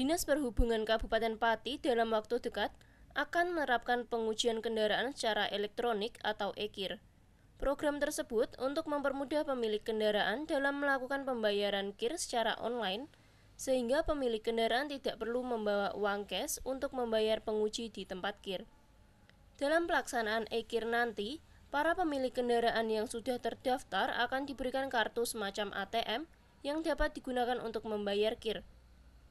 Dinas Perhubungan Kabupaten Pati dalam waktu dekat akan menerapkan pengujian kendaraan secara elektronik atau EKIR. Program tersebut untuk mempermudah pemilik kendaraan dalam melakukan pembayaran KIR secara online, sehingga pemilik kendaraan tidak perlu membawa uang cash untuk membayar penguji di tempat KIR. Dalam pelaksanaan EKIR nanti, para pemilik kendaraan yang sudah terdaftar akan diberikan kartu semacam ATM yang dapat digunakan untuk membayar KIR.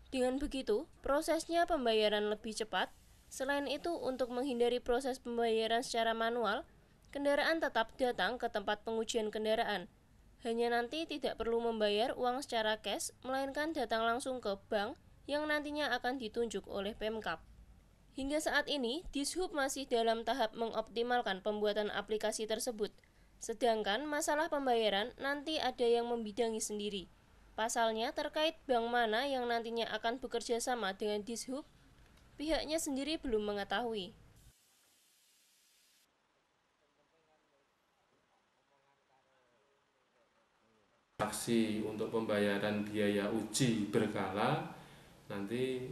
Dengan begitu, prosesnya pembayaran lebih cepat. Selain itu, untuk menghindari proses pembayaran secara manual, kendaraan tetap datang ke tempat pengujian kendaraan. Hanya nanti tidak perlu membayar uang secara cash, melainkan datang langsung ke bank yang nantinya akan ditunjuk oleh Pemkap. Hingga saat ini, Dishub masih dalam tahap mengoptimalkan pembuatan aplikasi tersebut. Sedangkan masalah pembayaran nanti ada yang membidangi sendiri. Pasalnya, terkait bank mana yang nantinya akan bekerja sama dengan Dishub, pihaknya sendiri belum mengetahui. Aksi untuk pembayaran biaya uji berkala nanti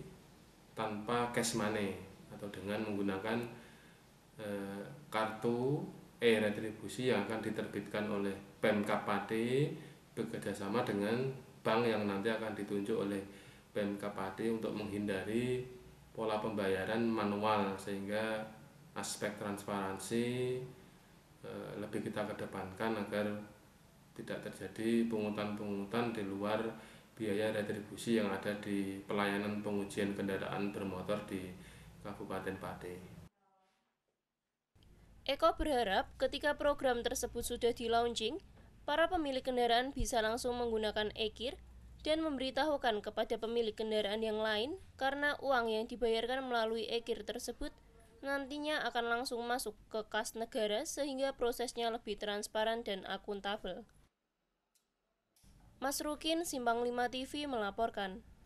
tanpa cash money atau dengan menggunakan e, kartu e-retribusi yang akan diterbitkan oleh pemkapati bekerjasama dengan bank yang nanti akan ditunjuk oleh BMKPAD untuk menghindari pola pembayaran manual sehingga aspek transparansi e, lebih kita kedepankan agar tidak terjadi pungutan-pungutan di luar biaya retribusi yang ada di pelayanan pengujian kendaraan bermotor di Kabupaten Pati. Eko berharap ketika program tersebut sudah di launching, para pemilik kendaraan bisa langsung menggunakan eKir dan memberitahukan kepada pemilik kendaraan yang lain karena uang yang dibayarkan melalui eKir tersebut nantinya akan langsung masuk ke kas negara sehingga prosesnya lebih transparan dan akuntabel. Mas Rukin, Simpang 5 TV melaporkan.